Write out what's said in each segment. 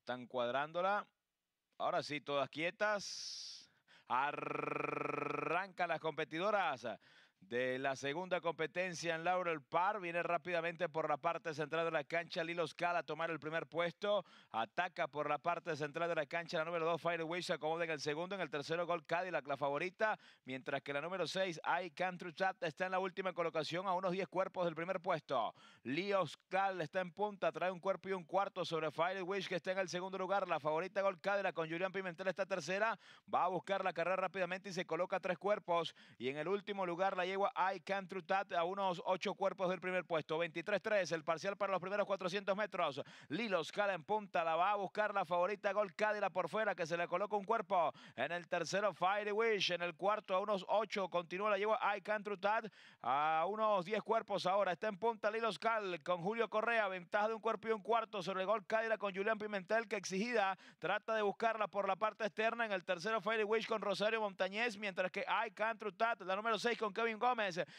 Están cuadrándola. Ahora sí, todas quietas. Arranca las competidoras de la segunda competencia en Laurel Park. Viene rápidamente por la parte central de la cancha Lilo Scala a tomar el primer puesto. Ataca por la parte central de la cancha la número 2 Firewish se acomoda en el segundo. En el tercero Gold Cadillac, la favorita. Mientras que la número 6 I Country Chat está en la última colocación a unos 10 cuerpos del primer puesto. Lilo Scala está en punta, trae un cuerpo y un cuarto sobre Firewish que está en el segundo lugar. La favorita gol Cadillac con Julián Pimentel está tercera. Va a buscar la carrera rápidamente y se coloca tres cuerpos. Y en el último lugar la lleva I Can a unos 8 cuerpos del primer puesto. 23-3, el parcial para los primeros 400 metros. Lilo Scala en punta, la va a buscar la favorita Gol Cádila por fuera, que se le coloca un cuerpo. En el tercero, Fire Wish. En el cuarto, a unos ocho, continúa la lleva I Can a unos 10 cuerpos ahora. Está en punta Lilo Cal con Julio Correa, ventaja de un cuerpo y un cuarto sobre el Gol con Julián Pimentel, que exigida trata de buscarla por la parte externa. En el tercero, Fire Wish con Rosario Montañez, mientras que I Can True la número 6 con Kevin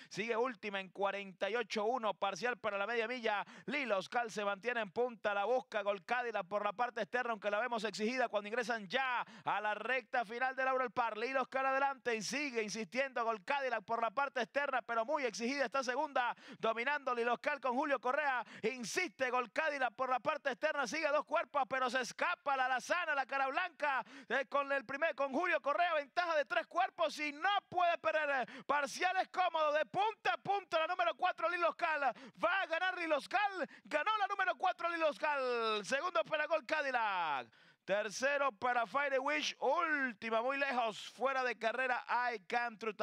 sigue última en 48-1, parcial para la media milla. Lilo Cal se mantiene en punta, la busca Golcádila por la parte externa, aunque la vemos exigida cuando ingresan ya a la recta final de Laura el Par. Lilo Cal adelante y sigue insistiendo Golcádila por la parte externa, pero muy exigida esta segunda, dominando Lilo Cal con Julio Correa. Insiste Golcádila por la parte externa, sigue dos cuerpos, pero se escapa la lazana, la cara blanca eh, con el primer, con Julio Correa, ventaja de tres si no puede perder. Eh, Parciales cómodo de punta a punta. La número 4 Liloscal va a ganar Liloscal. Ganó la número 4 Liloscal. Segundo para Gol Cadillac. Tercero para Firewish Última, muy lejos. Fuera de carrera. I can't truth